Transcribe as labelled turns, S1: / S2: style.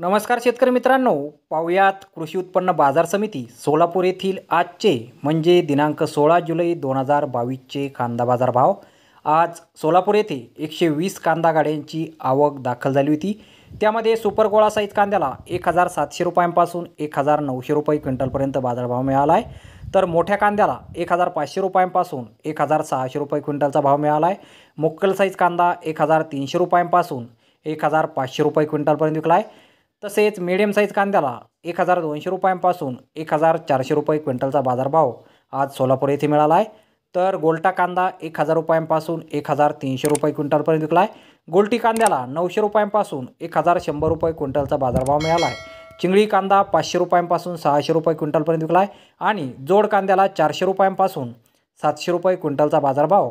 S1: नमस्कार शेतकरी मित्रांनो पाहुयात कृषी उत्पन्न बाजार समिती सोलापूर येथील आजचे म्हणजे दिनांक सोळा जुलै दोन हजार बावीसचे कांदा बाजार भाव आज सोलापूर येथे एकशे वीस कांदा गाड्यांची आवक दाखल झाली होती त्यामध्ये सुपर गोळा साईज कांद्याला एक हजार सातशे रुपयांपासून एक हजार नऊशे रुपये क्विंटलपर्यंत बाजारभाव मिळाला आहे तर मोठ्या कांद्याला एक हजार पाचशे रुपयांपासून एक हजार सहाशे रुपये क्विंटलचा भाव मिळाला आहे मुक्कल साईज कांदा एक हजार तीनशे रुपयांपासून एक हजार पाचशे रुपये क्विंटलपर्यंत विकला आहे तसेच मीडियम साईज कांद्याला एक हजार दोनशे रुपयांपासून एक हजार चारशे रुपये क्विंटलचा बाजारभाव आज सोलापूर येथे मिळाला आहे तर गोलटा कांदा एक हजार रुपयांपासून एक हजार तीनशे रुपये क्विंटलपर्यंत विकला आहे गोलटी कांद्याला नऊशे रुपयांपासून एक हजार शंभर रुपये क्विंटलचा बाजारभाव मिळाला आहे चिंगळी कांदा पाचशे रुपयांपासून सहाशे रुपये क्विंटलपर्यंत विकला आहे आणि जोड कांद्याला चारशे रुपयांपासून सातशे रुपये क्विंटलचा बाजारभाव